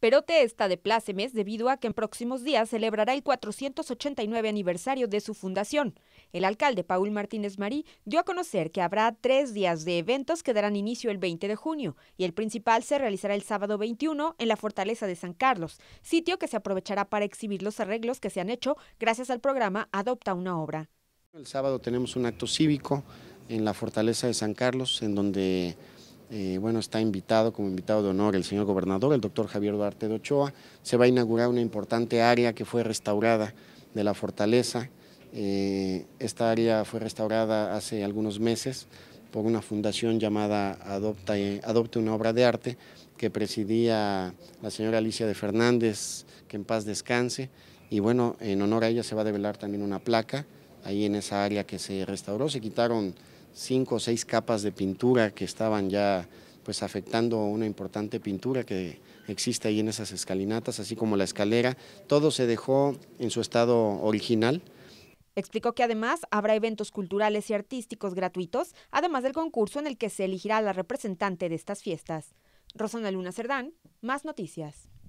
Perote está de plácemes debido a que en próximos días celebrará el 489 aniversario de su fundación. El alcalde Paul Martínez Marí dio a conocer que habrá tres días de eventos que darán inicio el 20 de junio y el principal se realizará el sábado 21 en la Fortaleza de San Carlos, sitio que se aprovechará para exhibir los arreglos que se han hecho gracias al programa Adopta una obra. El sábado tenemos un acto cívico en la Fortaleza de San Carlos en donde eh, bueno, está invitado como invitado de honor el señor gobernador, el doctor Javier Duarte de Ochoa. Se va a inaugurar una importante área que fue restaurada de la fortaleza. Eh, esta área fue restaurada hace algunos meses por una fundación llamada Adopta, eh, Adopte una obra de arte que presidía la señora Alicia de Fernández, que en paz descanse. Y bueno, en honor a ella se va a develar también una placa ahí en esa área que se restauró. Se quitaron cinco o seis capas de pintura que estaban ya pues afectando una importante pintura que existe ahí en esas escalinatas, así como la escalera. Todo se dejó en su estado original. Explicó que además habrá eventos culturales y artísticos gratuitos, además del concurso en el que se elegirá la representante de estas fiestas. Rosana Luna Cerdán, más noticias.